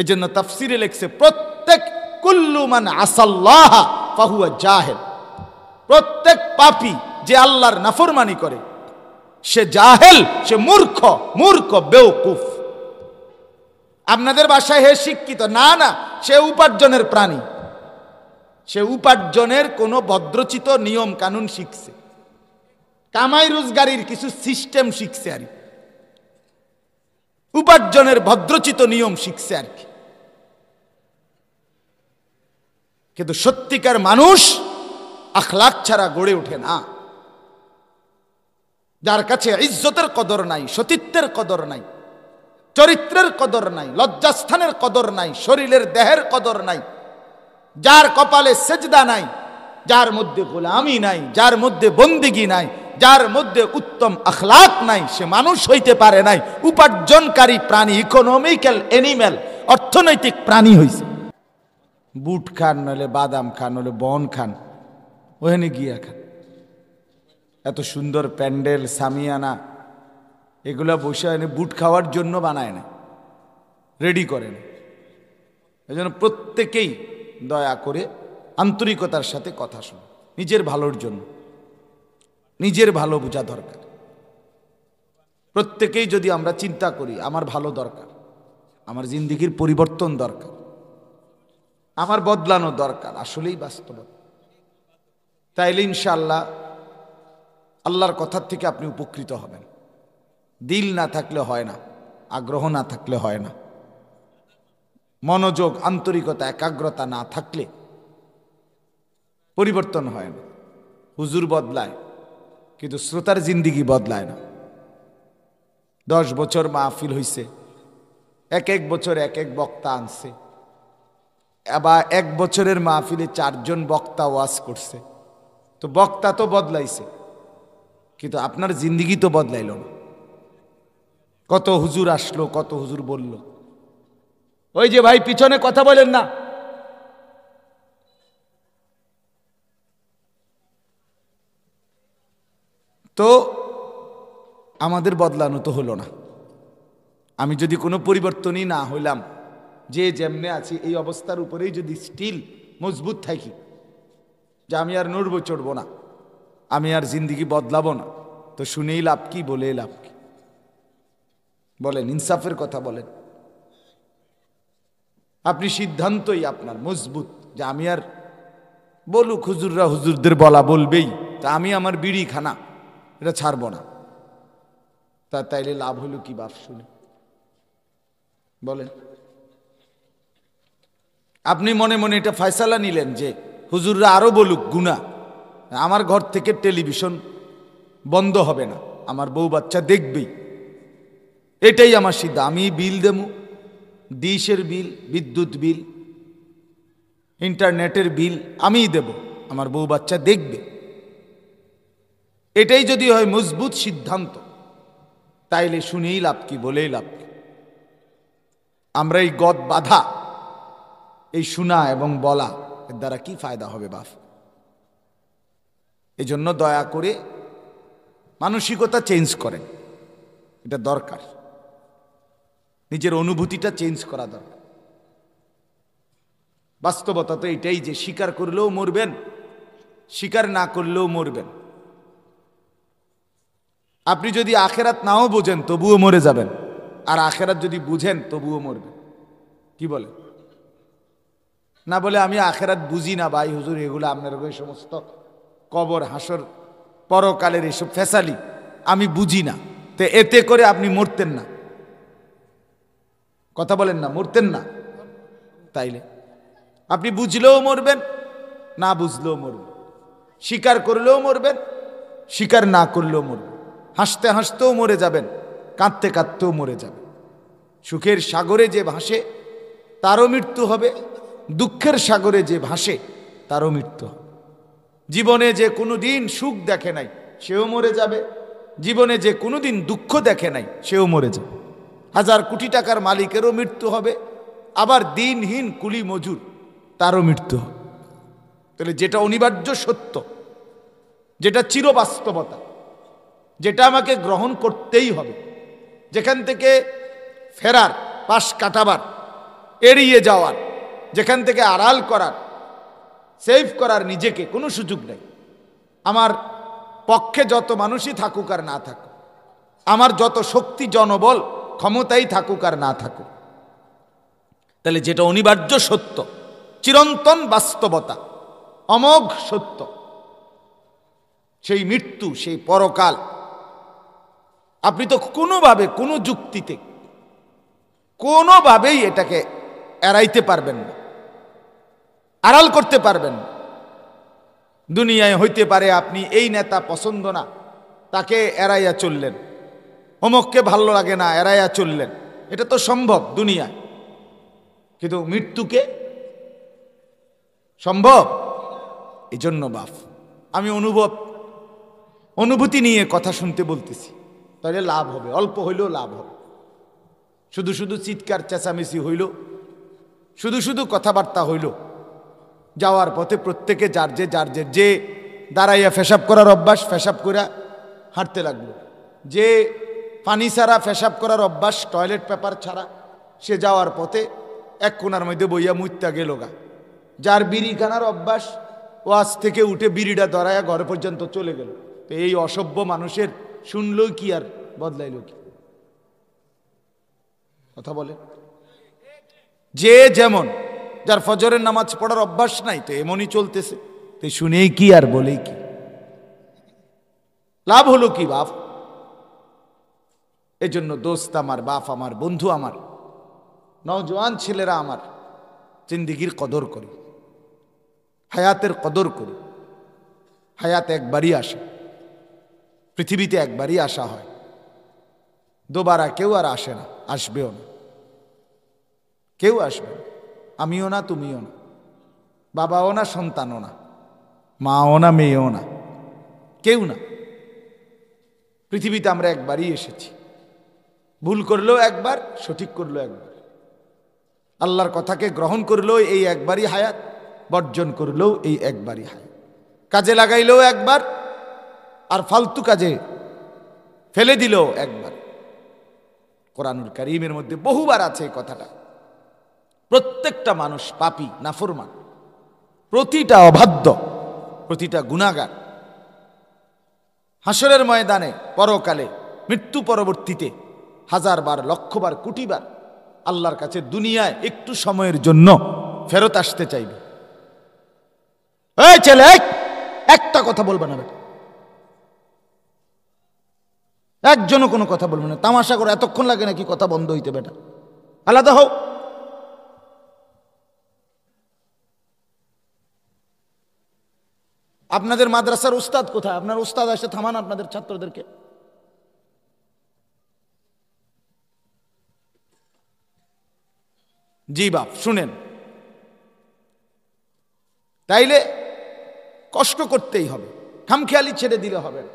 এই জন্য তাফসিরে লেখছে প্রত্যেক মানে আসাল্লাহ ফাহুয়া জাহেদ প্রত্যেক পাপি যে আল্লাহর নাফরমানি করে সে জাহেল সে মূর্খ মূর্খ বেউকুফ আপনাদের বাসায় হে শিক্ষিত না না সে উপার্জনের প্রাণী সে উপার্জনের কোনো ভদ্রচিত নিয়ম কানুন শিখছে কামাই রোজগারির কিছু সিস্টেম শিখছে আর কি উপার্জনের ভদ্রচিত নিয়ম শিখছে আর কি কিন্তু সত্যিকার মানুষ আখলাখ ছাড়া গড়ে ওঠে না যার কাছে ইজ্জতের কদর নাই সতীত্বের কদর নাই চরিত্রের কদর নাই লজ্জাস্থানের কদর নাই শরীরের দেহের কদর নাই যার কপালে সেজদা নাই যার মধ্যে গোলামি নাই যার মধ্যে বন্দিগি নাই যার মধ্যে উত্তম আখলাক নাই সে মানুষ হইতে পারে নাই উপার্জনকারী প্রাণী ইকোনমিক্যাল এনিম্যাল অর্থনৈতিক প্রাণী হইছে বুট খান নলে বাদাম খান নলে বন খান ওহেনে গিয়া খান এত সুন্দর প্যান্ডেল সামিয়ানা এগুলা বসে এনে বুট খাওয়ার জন্য বানায় না রেডি করেন এই জন্য প্রত্যেকেই দয়া করে আন্তরিকতার সাথে কথা শুন নিজের ভালোর জন্য নিজের ভালো বোঝা দরকার প্রত্যেকেই যদি আমরা চিন্তা করি আমার ভালো দরকার আমার জিন্দিগির পরিবর্তন দরকার আমার বদলানো দরকার আসলেই বাস্তবতা তাইলে ইনশাআল্লাহ আল্লাহর কথার থেকে আপনি উপকৃত হবেন দিল না থাকলে হয় না আগ্রহ না থাকলে হয় না মনোযোগ আন্তরিকতা একাগ্রতা না থাকলে পরিবর্তন হয় না হুজুর বদলায় কিন্তু শ্রোতার জিন্দিগি বদলায় না দশ বছর মাহফিল হইছে এক এক বছর এক এক বক্তা আনছে আবার এক বছরের মাহফিলে চারজন বক্তা ওয়াজ করছে তো বক্তা তো বদলাইছে কিন্তু আপনার জিন্দিগি তো বদলাইল না কত হুজুর আসলো কত হুজুর বলল ওই যে ভাই পিছনে কথা বলেন না তো আমাদের বদলানো তো হলো না আমি যদি কোনো পরিবর্তনই না হইলাম যে যেমনে আছি এই অবস্থার উপরেই যদি স্টিল মজবুত থাকি যে আমি আর নড়ব চড়ব না আমি আর জিন্দিগি বদলাবো না তো শুনেই লাভ কি বলে লাভ কি বলেন ইনসাফের কথা বলেন আপনি সিদ্ধান্তই আপনার মজবুত যে আমি আর বলুক হুজুররা হুজুরদের বলা বলবেই তা আমি আমার বিড়ি খানা এটা ছাড়ব না তা তাইলে লাভ হলো কি বাপ শুনে বলেন আপনি মনে মনে এটা ফয়সালা নিলেন যে হুজুররা আরও বলুক গুণা আমার ঘর থেকে টেলিভিশন বন্ধ হবে না আমার বউ বাচ্চা দেখবেই এটাই আমার সিদ্ধা আমি বিল দেবো ডিশের বিল বিদ্যুৎ বিল ইন্টারনেটের বিল আমিই দেব আমার বউ বাচ্চা দেখবে এটাই যদি হয় মজবুত সিদ্ধান্ত তাইলে শুনেই লাভ কি বলেই লাভ কি আমরা এই গদ বাধা এই শোনা এবং বলা এর দ্বারা কি ফায়দা হবে বাফ এই জন্য দয়া করে মানসিকতা চেঞ্জ করেন এটা দরকার নিজের অনুভূতিটা চেঞ্জ করা দরকার বাস্তবতা তো এটাই যে স্বীকার করলেও মরবেন স্বীকার না করলেও মরবেন আপনি যদি আখেরাত নাও বোঝেন তবুও মরে যাবেন আর আখেরাত যদি বুঝেন তবুও মরবেন কি বলে না বলে আমি আখেরাত বুঝি না ভাই হুজুর এগুলো আপনার ওই সমস্ত কবর হাসর পরকালের এসব ফেসালি আমি বুঝি না তো এতে করে আপনি মরতেন না কথা বলেন না মরতেন না তাইলে আপনি বুঝলেও মরবেন না বুঝলেও মরবেন স্বীকার করলেও মরবেন স্বীকার না করলেও মরবেন হাসতে হাসতেও মরে যাবেন কাঁদতে কাঁদতেও মরে যাবেন সুখের সাগরে যে ভাসে তারও মৃত্যু হবে দুঃখের সাগরে যে ভাসে তারও মৃত্যু হবে জীবনে যে কোনো দিন সুখ দেখে নাই সেও মরে যাবে জীবনে যে কোনো দিন দুঃখ দেখে নাই সেও মরে যাবে হাজার কোটি টাকার মালিকেরও মৃত্যু হবে আবার দিনহীন কুলি মজুর তারও মৃত্যু হবে তাহলে যেটা অনিবার্য সত্য যেটা চিরবাস্তবতা যেটা আমাকে গ্রহণ করতেই হবে যেখান থেকে ফেরার পাশ কাটাবার এড়িয়ে যাওয়ার যেখান থেকে আড়াল করার সেভ করার নিজেকে কোনো সুযোগ নেই আমার পক্ষে যত মানুষই থাকুক আর না থাকুক আমার যত শক্তি জনবল ক্ষমতাই থাকুক আর না থাকুক তাহলে যেটা অনিবার্য সত্য চিরন্তন বাস্তবতা অমোঘ সত্য সেই মৃত্যু সেই পরকাল আপনি তো কোনোভাবে কোনো যুক্তিতে কোনোভাবেই এটাকে এড়াইতে পারবেন না আড়াল করতে পারবেন না দুনিয়ায় হইতে পারে আপনি এই নেতা পছন্দ না তাকে এড়াইয়া চললেন অমককে ভালো লাগে না এড়াইয়া চললেন এটা তো সম্ভব দুনিয়ায় কিন্তু মৃত্যুকে সম্ভব এজন্য বাফ আমি অনুভব অনুভূতি নিয়ে কথা শুনতে বলতেছি তাহলে লাভ হবে অল্প হইলেও লাভ হবে শুধু শুধু চিৎকার চেঁচামেচি হইল শুধু শুধু কথাবার্তা হইল যাওয়ার পথে প্রত্যেকে যার যে যার যে যে দাঁড়াইয়া ফেসাব করার অভ্যাস ফেসাব করে হাঁটতে লাগলো যে পানি ছাড়া ফেসাব করার অভ্যাস টয়লেট পেপার ছাড়া সে যাওয়ার পথে এক কোনার মধ্যে বইয়া মুত্যা গেল গা যার বিড়ি কানার অভ্যাস আজ থেকে উঠে বিড়িটা ধরাইয়া ঘরে পর্যন্ত চলে গেল তো এই অসভ্য মানুষের শুনলো কি আর বদলাইল কি কথা বলে যে যেমন যার ফজরের নামাজ পড়ার অভ্যাস নাই তো এমনই চলতেছে তো শুনে কি আর বলে কি লাভ হলো কি বাপ এজন্য দোস্ত আমার বাপ আমার বন্ধু আমার নজওয়ান ছেলেরা আমার জিন্দিগির কদর করি হায়াতের কদর করি হায়াত একবারই আসে পৃথিবীতে একবারই আসা হয় দোবারা কেউ আর আসে না আসবেও না কেউ আসবে আমিও না তুমিও না বাবাও না সন্তানও না মাও না মেয়েও না কেউ না পৃথিবীতে আমরা একবারই এসেছি ভুল করলেও একবার সঠিক করলেও একবার আল্লাহর কথাকে গ্রহণ করলেও এই একবারই হায়াত বর্জন করলেও এই একবারই হায়াত কাজে লাগাইলেও একবার আর ফালতু কাজে ফেলে দিল একবার কোরআনুল করিমের মধ্যে বহুবার আছে কথাটা প্রত্যেকটা মানুষ পাপি নাফরমান প্রতিটা অবাধ্য প্রতিটা গুণাগার হাসরের ময়দানে পরকালে মৃত্যু পরবর্তীতে হাজারবার লক্ষবার কোটিবার আল্লাহর কাছে দুনিয়ায় একটু সময়ের জন্য ফেরত আসতে চাইবে ছেলে একটা কথা বলবে না একজনও কোনো কথা বলবে না তামাশা করো এতক্ষণ লাগে নাকি কথা বন্ধ হইতে বেটা আলাদা হোক আপনাদের মাদ্রাসার উস্তাদ কোথায় আপনার উস্তাদ আসে থামান আপনাদের ছাত্রদেরকে জি বাপ শুনেন তাইলে কষ্ট করতেই হবে খামখেয়ালি ছেড়ে দিলে হবে না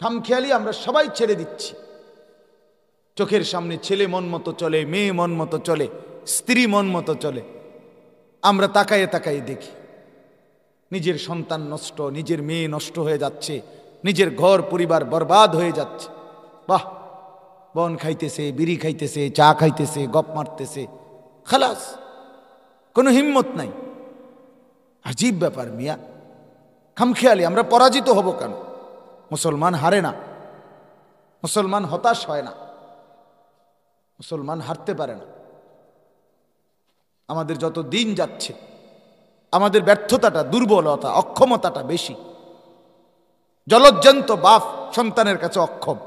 খামখেয়ালি আমরা সবাই ছেড়ে দিচ্ছি চোখের সামনে ছেলে মন মতো চলে মেয়ে মন মতো চলে স্ত্রী মন মতো চলে আমরা তাকাইয়ে তাকাইয়ে দেখি নিজের সন্তান নষ্ট নিজের মেয়ে নষ্ট হয়ে যাচ্ছে নিজের ঘর পরিবার বরবাদ হয়ে যাচ্ছে বাহ বন খাইতেছে বিড়ি খাইতেছে চা খাইতেছে গপ মারতেছে খালাস কোনো হিম্মত নাই আজীব ব্যাপার মিয়া খামখেয়ালি আমরা পরাজিত হব কেন মুসলমান হারে না মুসলমান হতাশ হয় না মুসলমান হারতে পারে না আমাদের যত দিন যাচ্ছে আমাদের ব্যর্থতাটা দুর্বলতা অক্ষমতাটা বেশি জলজ্জন্ত বাপ সন্তানের কাছে অক্ষম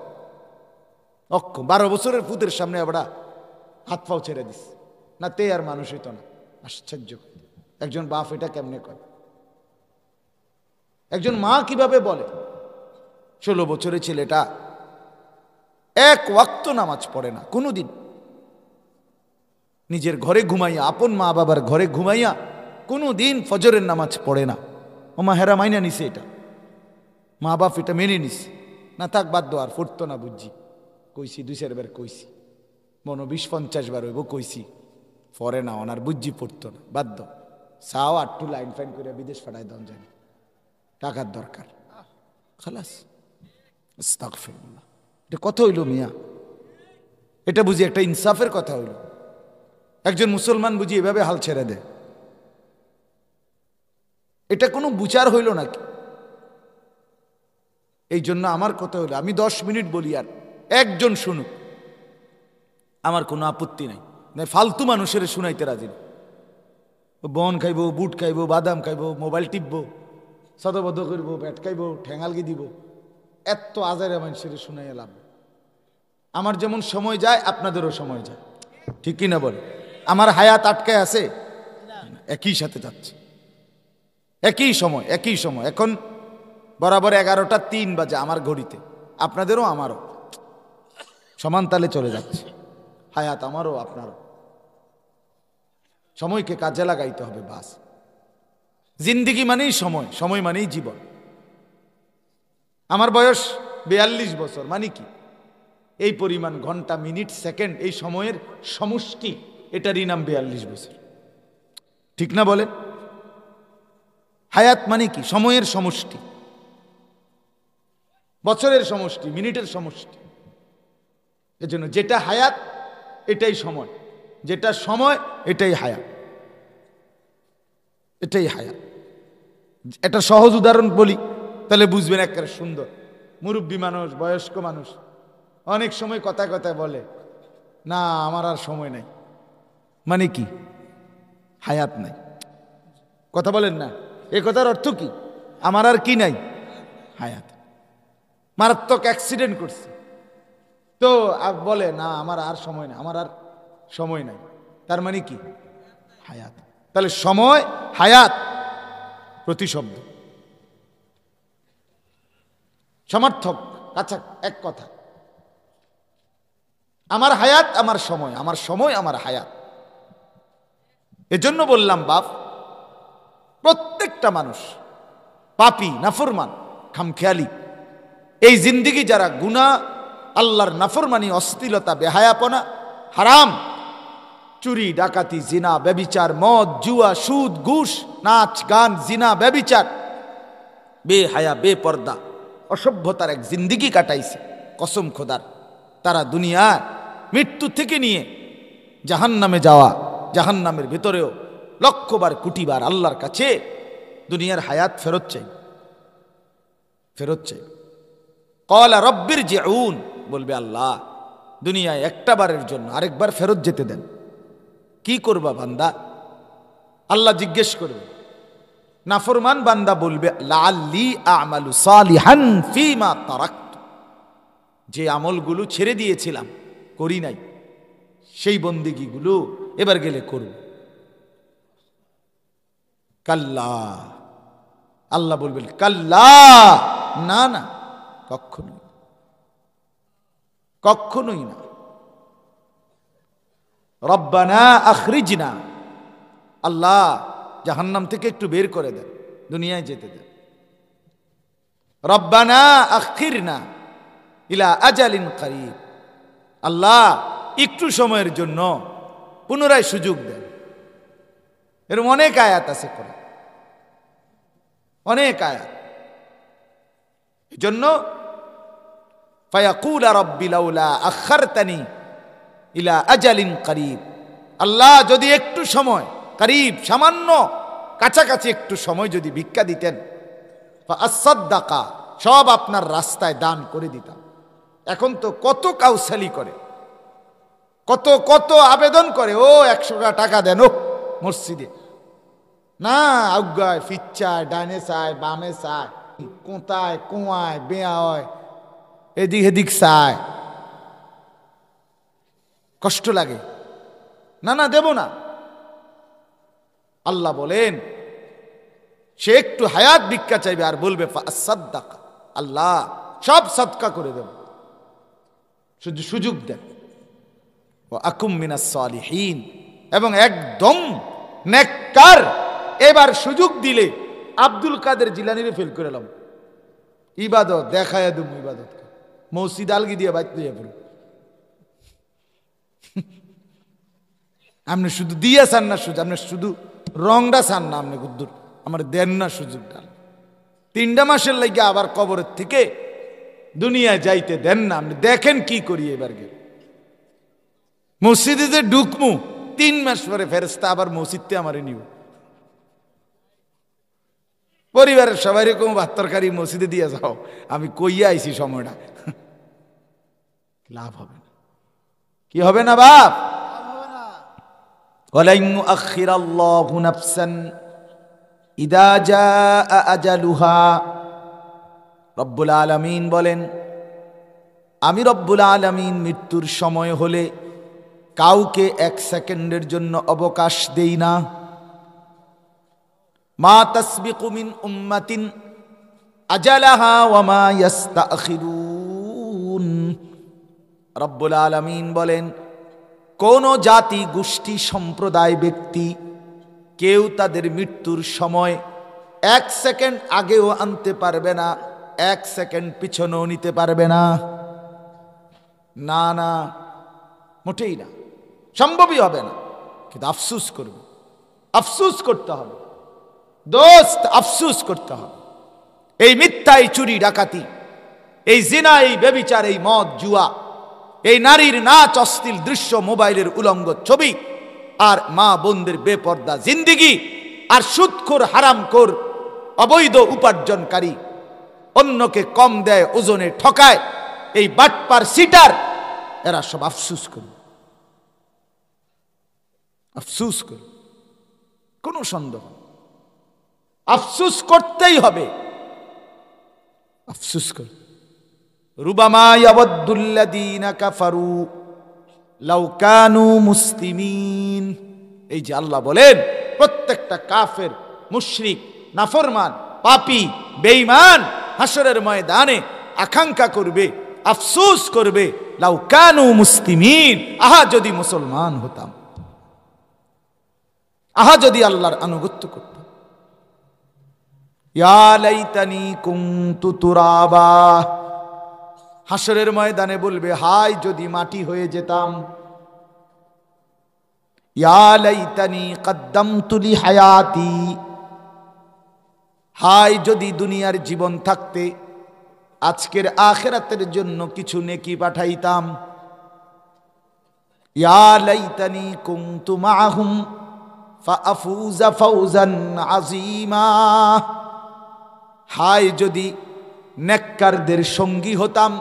অক্ষম বারো বছরের পুতের সামনে আমরা হাত পাও ছেড়ে দিস না তে আর মানুষই তো না আশ্চর্য একজন বাপ এটা কেমনে করে একজন মা কিভাবে বলে ষোলো বছরের ছেলেটা এক ওয়াক্ত নামাজ পড়ে না কোনো দিন নিজের ঘরে ঘুমাইয়া আপন মা বাবার ঘরে ঘুমাইয়া কোনো দিন ফজরের নামাজ পড়ে না মা হেরা মাইনা নিছে এটা মা বাপ এটা মেনে নিস না থাক বাধ্য আর ফুটতো না বুঝছি কইছি দুই চারবার কইছি মনো বিশ পঞ্চাশ বার হইব কইছি পরে না ওনার বুঝি পড়তো না বাধ্য সাও আটটু লাইন ফাইন করে বিদেশ ফাটায় দন জানি টাকার দরকার খালাস এটা কথা হইল মিয়া এটা বুঝি একটা ইনসাফের কথা হইল একজন মুসলমান বুঝি এভাবে হাল ছেড়ে দেয় এটা কোনো বুচার হইল নাকি এই জন্য আমার কথা হইল আমি দশ মিনিট বলি আর একজন শুনুক আমার কোনো আপত্তি নাই ফালতু মানুষের শুনাইতে রাজি না বন খাইব বুট খাইব বাদাম খাইব মোবাইল টিপব সদবদ্ধ করব ব্যাট খাইব ঠেঙ্গালগি দিব এত আজারে মানুষের শুনে এলাম আমার যেমন সময় যায় আপনাদেরও সময় যায় ঠিক কিনা বলে আমার হায়াত আটকে আছে একই সাথে যাচ্ছে একই সময় একই সময় এখন বরাবর এগারোটা তিন বাজে আমার ঘড়িতে আপনাদেরও আমারও সমান তালে চলে যাচ্ছে হায়াত আমারও আপনারও সময়কে কাজে লাগাইতে হবে বাস জিন্দিগি মানেই সময় সময় মানেই জীবন আমার বয়স বেয়াল্লিশ বছর মানে কি এই পরিমাণ ঘন্টা মিনিট সেকেন্ড এই সময়ের সমষ্টি এটারই নাম বেয়াল্লিশ বছর ঠিক না বলেন হায়াত মানে কি সময়ের সমষ্টি বছরের সমষ্টি মিনিটের সমষ্টি এজন্য যেটা হায়াত এটাই সময় যেটা সময় এটাই হায়াত এটাই হায়াত এটা সহজ উদাহরণ বলি তাহলে বুঝবেন একবারে সুন্দর মুরব্বী মানুষ বয়স্ক মানুষ অনেক সময় কথা কথা বলে না আমার আর সময় নাই মানে কি হায়াত নাই কথা বলেন না এ কথার অর্থ কি আমার আর কি নাই হায়াত মারাত্মক অ্যাক্সিডেন্ট করছি তো বলে না আমার আর সময় নাই আমার আর সময় নাই তার মানে কি হায়াত তাহলে সময় হায়াত প্রতিশব্দ সমর্থক কাছা আচ্ছা, এক কথা আমার হায়াত আমার সময় আমার সময় আমার হায়াত এজন্য বললাম বাপ প্রত্যেকটা মানুষ পাপি নাফরমান খামখেয়ালি এই জিন্দিগি যারা গুণা আল্লাহর নাফরমানি অস্থিলতা বেহায়াপনা হারাম চুরি ডাকাতি জিনা ব্যবিচার মদ জুয়া সুদ ঘুষ নাচ গান জিনা ব্যবিচার বে পর্দা অসভ্যতার এক জিন্দিগি কাটাইছে কসম খোদার তারা দুনিয়ার মৃত্যু থেকে নিয়ে জাহান নামে যাওয়া জাহান নামের ভেতরেও লক্ষবার কুটিবার আল্লাহর কাছে দুনিয়ার হায়াত ফেরত চাই ফেরত চাই কলা রব্বির যে উন বলবে আল্লাহ দুনিয়ায় একটা বারের জন্য আরেকবার ফেরত যেতে দেন কি করবা বান্দা আল্লাহ জিজ্ঞেস করবে নাফরমান বান্দা বলবে লাল্লি আমালু সালিহান ফিমা তারাক্ত যে আমলগুলো ছেড়ে দিয়েছিলাম করি নাই সেই বন্দিগিগুলো এবার গেলে করব কাল্লা আল্লাহ বলবেন কাল্লা না না কখনোই কখনোই না রব্বানা না আল্লাহ জাহান্নাম থেকে একটু বের করে দেন দুনিয়ায় যেতে দেন রব্বানা আখির না ইলা আজালিন কারিব আল্লাহ একটু সময়ের জন্য পুনরায় সুযোগ দেন এরম অনেক আয়াত আছে করে অনেক আয়াত জন্য ফায়াকুল রব্বিলা আখারতানি ইলা আজালিন কারিব আল্লাহ যদি একটু সময় করিব সামান্য কাছাকাছি একটু সময় যদি ভিক্ষা দিতেন আসাদ্দাকা সব আপনার রাস্তায় দান করে দিতাম এখন তো কত কাউসালি করে কত কত আবেদন করে ও একশো টাকা দেন মসজিদে না আজ্ঞায় ফিচ্ছায় ডানে সায় বামে চায় কোঁতায় কুঁয়ায় বেয়ায় এদিক এদিক সায় কষ্ট লাগে না না দেব না আল্লাহ বলেন সে একটু হায়াত ভিক্ষা চাইবে আর বলবে আল্লাহ সব সৎকা করে দেব শুধু সুযোগ দেন ও আকুম মিনাস সালিহীন এবং একদম নেককার এবার সুযোগ দিলে আব্দুল কাদের জিলানির ফেল করালাম ইবাদত দেখা দেব ইবাদত মসজিদ আলগি দিয়ে বাইতে দিয়ে আপনি শুধু দিয়েছেন না শুধু আপনি শুধু রংটা চান না আপনি গুদ্দুর আমার দেন না ডাল তিনটা মাসের লাগে আবার কবরের থেকে দুনিয়ায় যাইতে দেন না আপনি দেখেন কি করি এবার গে মসজিদে যে ডুকমু তিন মাস পরে ফেরস্তা আবার মসজিদতে আমার নিব পরিবারের সবাই রকম বাত্তরকারি মসজিদে দিয়ে যাও আমি কইয়া আইছি সময়টা লাভ হবে না কি হবে না বাপ ولن يؤخر الله نفسا إذا جاء أجلها রব্বুল আলমিন বলেন আমি রব্বুল আলমিন মৃত্যুর সময় হলে কাউকে এক সেকেন্ডের জন্য অবকাশ দেই না মা তসবিকুমিন উম্মাতিন আজালাহা ওয়ামা ইয়াস্তাখিরুন রব্বুল আলমিন বলেন কোনো জাতি গোষ্ঠী সম্প্রদায় ব্যক্তি কেউ তাদের মৃত্যুর সময় এক সেকেন্ড আগেও আনতে পারবে না এক সেকেন্ড পিছনেও নিতে পারবে না না না মোটেই না সম্ভবই হবে না কিন্তু আফসুস করব আফসুস করতে হবে দোস্ত আফসুস করতে হবে এই মিথ্যা এই চুরি ডাকাতি এই জিনা এই বেবিচার এই মদ জুয়া এই নারীর নাচ অস্থির দৃশ্য মোবাইলের উলঙ্গ ছবি আর মা বোনদের বেপর্দা জিন্দিগি আর সুৎখোর হারামখোর অবৈধ উপার্জনকারী অন্যকে কম দেয় ওজনে ঠকায় এই বাটপার সিটার এরা সব আফসুস করবে আফসুস করবে কোনো সন্দেহ আফসুস করতেই হবে আফসুস করবে রুবামা মুসলিমিন এই যে আল্লাহ বলেন প্রত্যেকটা কাফের মুশরিক নাফরমান পাপি হাসরের ময়দানে আকাঙ্ক্ষা করবে আফসোস করবে কানু মুসলিমিন আহা যদি মুসলমান হতাম আহা যদি আল্লাহর আনুগত্য করতাম ইয়া লাইতানি তুরাবা হাসরের ময়দানে বলবে হাই যদি মাটি হয়ে যেতাম ইয়ালাইতানি হায়াতি হাই যদি দুনিয়ার জীবন থাকতে আজকের আখেরাতের জন্য কিছু নেকি পাঠাইতাম ইয়ালাইতানি কুমতু মাহুম ফাফুজা আজিমা হায় যদি নেককারদের সঙ্গী হতাম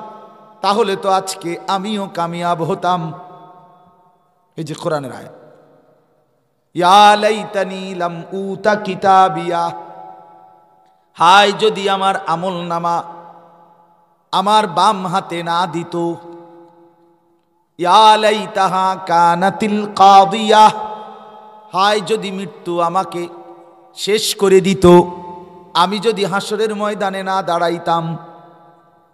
তাহলে তো আজকে আমিও কামিয়াব হতাম এই যে কোরআনের আয় হায় যদি আমার আমল নামা আমার বাম হাতে না দিত ইয়ালাই তাহা কানাতিল কাদিয়া হায় যদি মৃত্যু আমাকে শেষ করে দিত আমি যদি হাসরের ময়দানে না দাঁড়াইতাম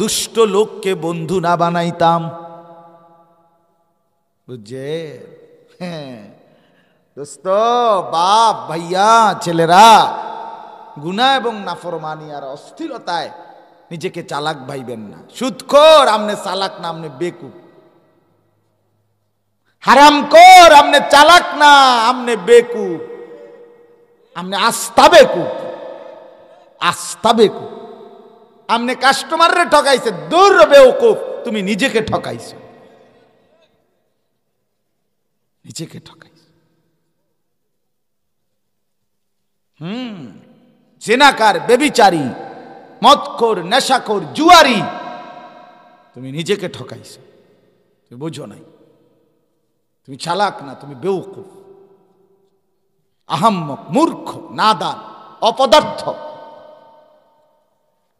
দুষ্ট লোককে বন্ধু না বানাইতাম বুঝছে হ্যাঁ। দোস্ত বাপ ভাইয়া ছেলেরা গুণা এবং নাফরমানি আর অস্থিরতায় নিজেকে চালাক ভাইবেন না সুৎখর আমনে চালাক না আমনে বেকু হারাম কর আমনে চালাক না আমনে বেকু আমনে আস্তা বেকু আস্তা বেকুব আপনি কাস্টমাররে ঠকাইছে দৌড় বেওকুফ তুমি নিজেকে ঠকাইছো নিজেকে ঠকাইছ হুম জেনাকার বেবিচারী মদখোর নেশাখোর জুয়ারি তুমি নিজেকে ঠকাইছ তুমি বুঝো নাই তুমি চালাক না তুমি বেউকুফ আহাম্মক মূর্খ নাদান অপদার্থ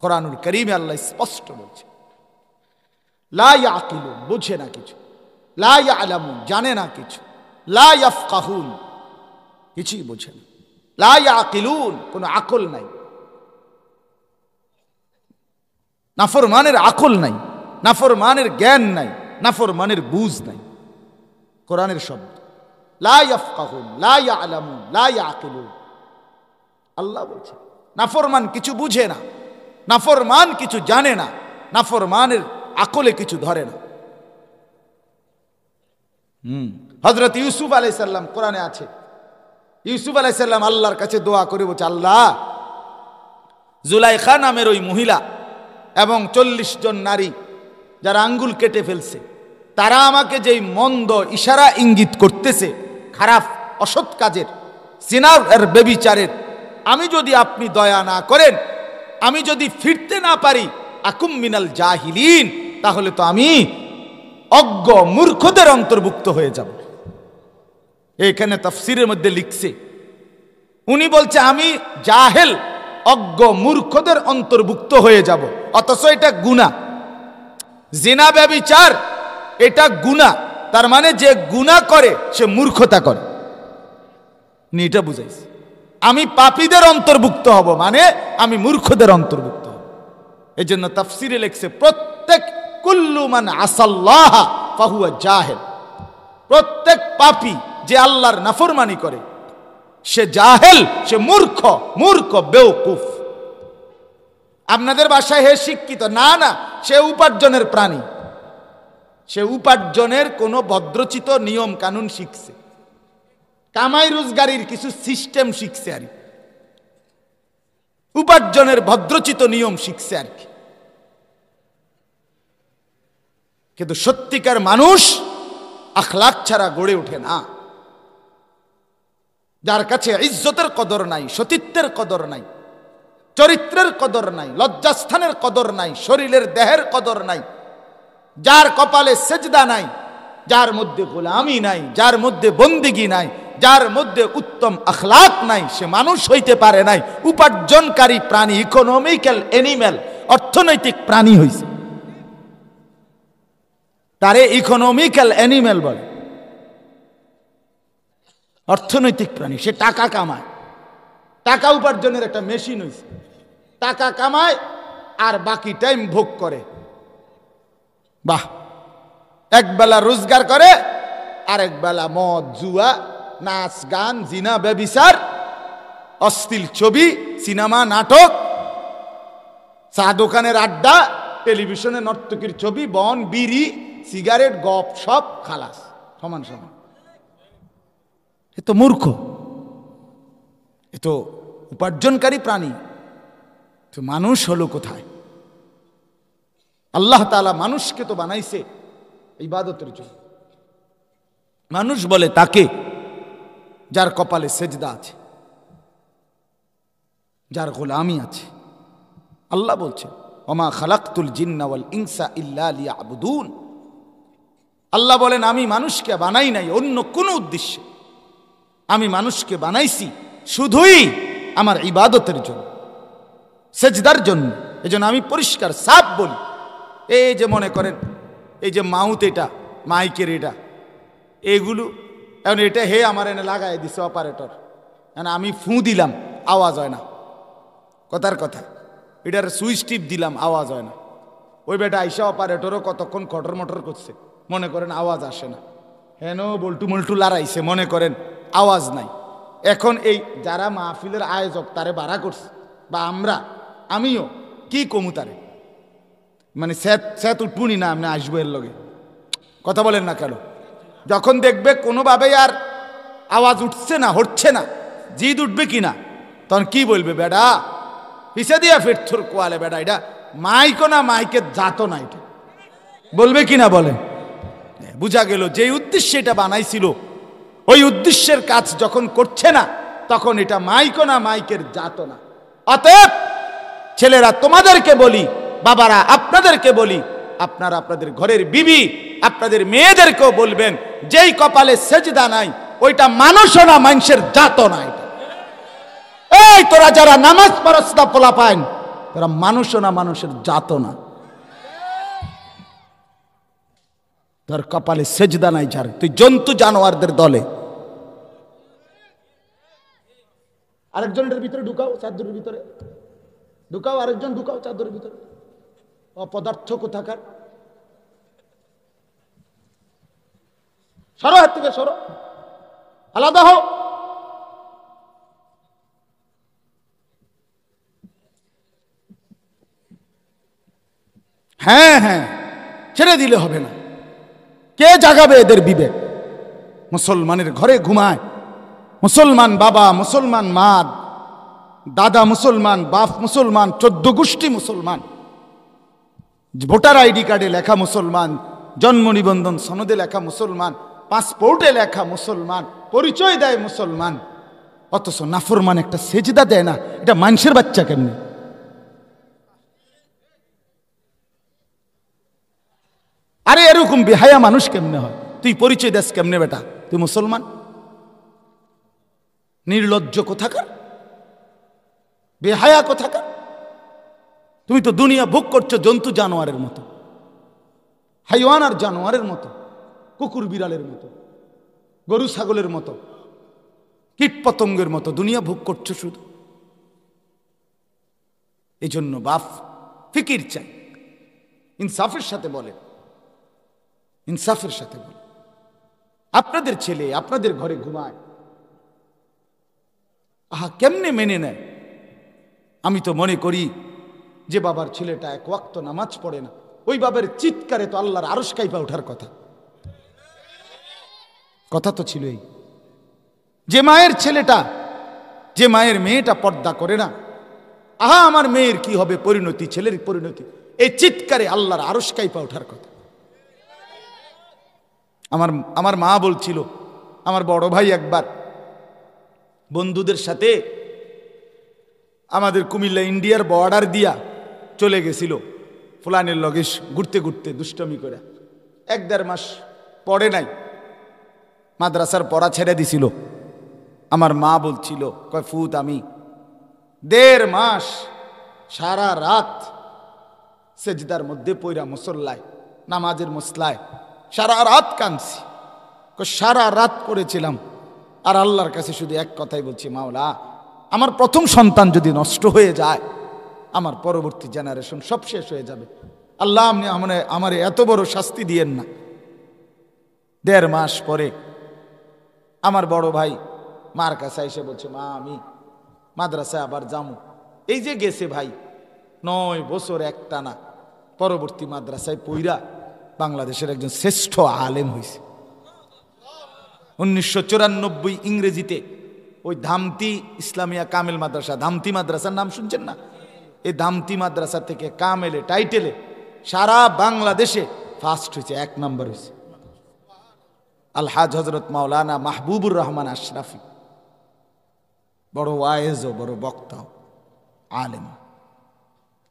কোরআনুল করিমে আল্লাহ স্পষ্ট বলছে লাকিলু বুঝে না কিছু লাই লামুন জানে না কিছু লাই লাফকাহুন কিছুই বুঝে না লাই লাকিলুন কোনো আকল নাই নাফর মানের আকল নাই নাফর মানের জ্ঞান নাই নাফর মানের বুঝ নাই কোরআনের শব্দ লাই লাই লাফকাহুন লাই লাকিলুন আল্লাহ বলছে নাফরমান কিছু বুঝে না নাফরমান কিছু জানে না নাফরমানের আকলে কিছু ধরে না হুম হজরত ইউসুফ আলাইসাল্লাম কোরআনে আছে ইউসুফ আলাইসাল্লাম আল্লাহর কাছে দোয়া করে বলছে আল্লাহ জুলাইখা নামের ওই মহিলা এবং চল্লিশ জন নারী যারা আঙ্গুল কেটে ফেলছে তারা আমাকে যেই মন্দ ইশারা ইঙ্গিত করতেছে খারাপ অসৎ কাজের সিনার বেবিচারের আমি যদি আপনি দয়া না করেন আমি যদি ফিরতে না পারি আকুম মিনাল জাহিলিন তাহলে তো আমি অজ্ঞ মূর্খদের অন্তর্ভুক্ত হয়ে যাব এখানে তাফসিরের মধ্যে লিখছে উনি বলছে আমি জাহেল অজ্ঞ মূর্খদের অন্তর্ভুক্ত হয়ে যাব অথচ এটা গুণা জিনা ব্যবিচার এটা গুণা তার মানে যে গুণা করে সে মূর্খতা করে এটা বুঝাইছে আমি পাপীদের অন্তর্ভুক্ত হব মানে আমি মূর্খদের অন্তর্ভুক্ত এই জন্য তাফসিরে লেখছে প্রত্যেক কুল্লু মানে আসাল্লাহ জাহেদ প্রত্যেক পাপি যে আল্লাহর নাফরমানি করে সে জাহেল সে মূর্খ মূর্খ বেওকুফ আপনাদের বাসায় হে শিক্ষিত না না সে উপার্জনের প্রাণী সে উপার্জনের কোনো ভদ্রচিত নিয়ম কানুন শিখছে কামাই রোজগারির কিছু সিস্টেম শিখছে আর উপার্জনের ভদ্রচিত নিয়ম শিখছে আর কি কিন্তু সত্যিকার মানুষ আখলাখ ছাড়া গড়ে ওঠে না যার কাছে ইজ্জতের কদর নাই সতীত্বের কদর নাই চরিত্রের কদর নাই লজ্জাস্থানের কদর নাই শরীরের দেহের কদর নাই যার কপালে সেজদা নাই যার মধ্যে গোলামি নাই যার মধ্যে বন্দিগি নাই যার মধ্যে উত্তম আখলাক নাই সে মানুষ হইতে পারে নাই উপার্জনকারী প্রাণী ইকোনমিক্যাল এনিম্যাল অর্থনৈতিক প্রাণী হইছে তারে ইকোনমিক্যাল এনিম্যাল বলে অর্থনৈতিক প্রাণী সে টাকা কামায় টাকা উপার্জনের একটা মেশিন হয়েছে টাকা কামায় আর বাকি টাইম ভোগ করে বাহ একবেলা রোজগার করে আরেক বেলা মদ জুয়া নাচ গান জিনা ব্যবিচার অশ্লীল ছবি সিনেমা নাটক চা দোকানের আড্ডা টেলিভিশনে নর্তকীর ছবি বন বিড়ি সিগারেট গপ সব খালাস সমান সমান এ তো মূর্খ এ তো উপার্জনকারী প্রাণী তো মানুষ হলো কোথায় আল্লাহ তালা মানুষকে তো বানাইছে বাদতের জন্য মানুষ বলে তাকে যার কপালে সেজদা আছে যার গোলামি আছে আল্লাহ বলছে ওমা খালাক্তুল জিন্নাওয়াল ইনসা ইল্লা আবুদুন আল্লাহ বলেন আমি মানুষকে বানাই নাই অন্য কোনো উদ্দেশ্যে আমি মানুষকে বানাইছি শুধুই আমার ইবাদতের জন্য সেজদার জন্য এজন্য আমি পরিষ্কার সাফ বলি এই যে মনে করেন এই যে মাউথ এটা মাইকের এটা এগুলো এখন এটা হে আমার এনে লাগাই দিছে অপারেটর এখন আমি ফু দিলাম আওয়াজ হয় না কথার কথা এটার সুইচ টিপ দিলাম আওয়াজ হয় না ওই বেটা আইসা অপারেটরও কতক্ষণ কটর মটর করছে মনে করেন আওয়াজ আসে না হেন বল্টু মল্টু লাড়াইছে মনে করেন আওয়াজ নাই এখন এই যারা মাহফিলের আয়োজক তারে বাড়া করছে বা আমরা আমিও কি কমু তারে মানে স্যাত স্যাত উঠুনি না আমি আসবো এর লগে কথা বলেন না কেন যখন দেখবে কোনোভাবেই আর আওয়াজ উঠছে না হচ্ছে না জিদ উঠবে কি না তখন কি বলবে বেডা পিছে দিয়া ফিরথুর কোয়ালে বেডা এটা মাইকো না মাইকের জাতো না এটা বলবে কি না বলে বোঝা গেল যে উদ্দেশ্যে এটা বানাইছিল ওই উদ্দেশ্যের কাজ যখন করছে না তখন এটা মাইকো না মাইকের জাতো না অতএব ছেলেরা তোমাদেরকে বলি বাবারা আপনাদেরকে বলি আপনার আপনাদের ঘরের বিবি আপনাদের মেয়েদেরকেও বলবেন যেই কপালে সেজদা নাই ওইটা মানুষও না মাংসের জাতও নাই এই তোরা যারা নামাজ পড়স পোলা পায় তোরা মানুষও না মানুষের জাত না তোর কপালে সেজদা নাই যার তুই জন্তু জানোয়ারদের দলে আরেকজনের ভিতরে ঢুকাও চাদরের ভিতরে ঢুকাও আরেকজন ঢুকাও চাদরের ভিতরে অপদার্থ কোথাকার সরো হাত থেকে সরো আলাদা হোক হ্যাঁ হ্যাঁ ছেড়ে দিলে হবে না কে জাগাবে এদের বিবেক মুসলমানের ঘরে ঘুমায় মুসলমান বাবা মুসলমান মা দাদা মুসলমান বাপ মুসলমান চোদ্দ গোষ্ঠী মুসলমান ভোটার আইডি কার্ডে লেখা মুসলমান জন্ম নিবন্ধন সনদে লেখা মুসলমান পাসপোর্টে লেখা মুসলমান পরিচয় দেয় মুসলমান অথচ নাফরমান একটা সেজদা দেয় না এটা মানুষের বাচ্চা কেমনি আরে এরকম বেহায়া মানুষ কেমনে হয় তুই পরিচয় দেশ কেমনে বেটা তুই মুসলমান নির্লজ্জ কোথাকার বেহায়া কোথাকার তুমি তো দুনিয়া ভোগ করছো জন্তু জানোয়ারের মতো হাইওয়ান আর জানোয়ারের মতো কুকুর বিড়ালের মতো গরু ছাগলের মতো কীট পতঙ্গের মতো দুনিয়া ভোগ করছো শুধু এই জন্য ফিকির চাই ইনসাফের সাথে বলে ইনসাফের সাথে বলে আপনাদের ছেলে আপনাদের ঘরে ঘুমায় আহা কেমনে মেনে নেয় আমি তো মনে করি যে বাবার ছেলেটা এক ওয়াক্ত নামাজ পড়ে না ওই বাবার চিৎকারে তো আল্লাহর আরস কাইপা ওঠার কথা কথা তো ছিল এই যে মায়ের ছেলেটা যে মায়ের মেয়েটা পর্দা করে না আহা আমার মেয়ের কি হবে পরিণতি ছেলের পরিণতি এই চিৎকারে আল্লাহর আরস কাইপা ওঠার কথা আমার আমার মা বলছিল আমার বড় ভাই একবার বন্ধুদের সাথে আমাদের কুমিল্লা ইন্ডিয়ার বর্ডার দিয়া চলে গেছিল ফুলানের লগেশ ঘুরতে ঘুরতে দুষ্টমি করে এক দেড় মাস পড়ে নাই মাদ্রাসার পড়া ছেড়ে দিছিল আমার মা বলছিল কয় ফুত আমি দেড় মাস সারা রাত সেজদার মধ্যে পইরা মুসল্লায় নামাজের মসলায় সারা রাত কাঁদছি সারা রাত করেছিলাম আর আল্লাহর কাছে শুধু এক কথাই বলছি মাওলা আমার প্রথম সন্তান যদি নষ্ট হয়ে যায় আমার পরবর্তী জেনারেশন সব শেষ হয়ে যাবে আল্লাহ আপনি আমার আমার এত বড় শাস্তি দিয়েন না দেড় মাস পরে আমার বড় ভাই মার কাছে এসে বলছে মা আমি মাদ্রাসায় আবার যামু এই যে গেছে ভাই নয় বছর একটানা পরবর্তী মাদ্রাসায় পৈরা বাংলাদেশের একজন শ্রেষ্ঠ আলেম হয়েছে উনিশশো চুরানব্বই ইংরেজিতে ওই ধামতি ইসলামিয়া কামিল মাদ্রাসা ধামতি মাদ্রাসার নাম শুনছেন না এই দামতি মাদ্রাসা থেকে কামেলে টাইটেলে সারা বাংলাদেশে ফার্স্ট হয়েছে এক নম্বর হয়েছে আলহাজ হজরত মাওলানা মাহবুবুর রহমান আশরাফি বড় ও বড় বক্তা আলেম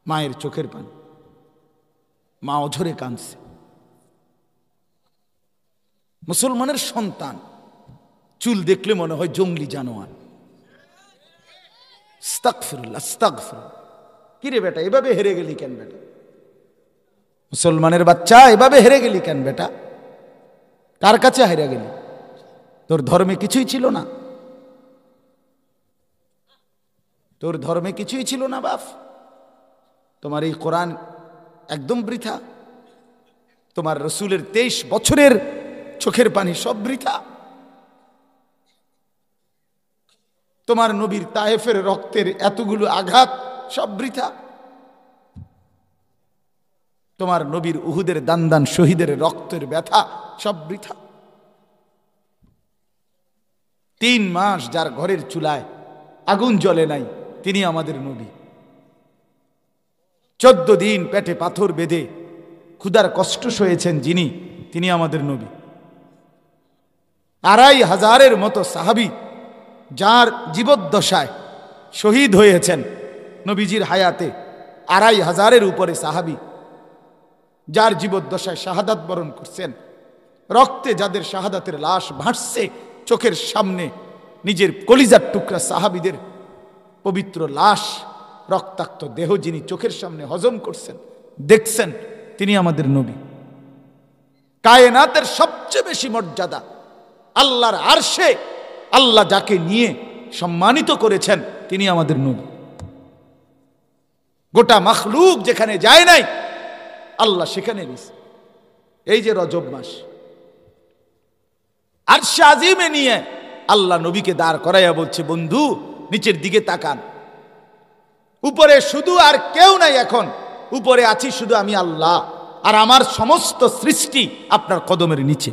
মায়ের চোখের পানি মা অঝরে কাঁদছে মুসলমানের সন্তান চুল দেখলে মনে হয় জঙ্গলি জানোয়ার স্তাকফিরুল্লাহ স্তাকফিরুল্লাহ কিরে বেটা এভাবে হেরে গেলি কেন বেটা মুসলমানের বাচ্চা এভাবে হেরে গেলি কেন বেটা কার কাছে হেরে গেলি তোর ধর্মে কিছুই ছিল না তোর ধর্মে কিছুই ছিল না বাপ তোমার এই কোরআন একদম বৃথা তোমার রসুলের তেইশ বছরের চোখের পানি সব বৃথা তোমার নবীর তাহেফের রক্তের এতগুলো আঘাত সব বৃথা তোমার নবীর উহুদের দান দান শহীদের রক্তের ব্যথা সব বৃথা তিন মাস যার ঘরের চুলায় আগুন জ্বলে নাই তিনি আমাদের নবী চোদ্দ দিন পেটে পাথর বেঁধে ক্ষুদার কষ্ট সয়েছেন যিনি তিনি আমাদের নবী আড়াই হাজারের মতো সাহাবি যার জীবদ্দশায় শহীদ হয়েছেন নবীজির হায়াতে আড়াই হাজারের উপরে সাহাবি যার জীবদ্দশায় শাহাদাত বরণ করছেন রক্তে যাদের শাহাদাতের লাশ ভাসছে চোখের সামনে নিজের কলিজার টুকরা সাহাবিদের পবিত্র লাশ রক্তাক্ত দেহ যিনি চোখের সামনে হজম করছেন দেখছেন তিনি আমাদের নবী কায়েনাতের সবচেয়ে বেশি মর্যাদা আল্লাহর আরশে আল্লাহ যাকে নিয়ে সম্মানিত করেছেন তিনি আমাদের নবী গোটা মখলুক যেখানে যায় নাই আল্লাহ সেখানে নিস এই যে রজব মাস আর সাজিমে নিয়ে আল্লাহ নবীকে দাঁড় করাইয়া বলছে বন্ধু নিচের দিকে তাকান উপরে শুধু আর কেউ নাই এখন উপরে আছি শুধু আমি আল্লাহ আর আমার সমস্ত সৃষ্টি আপনার কদমের নিচে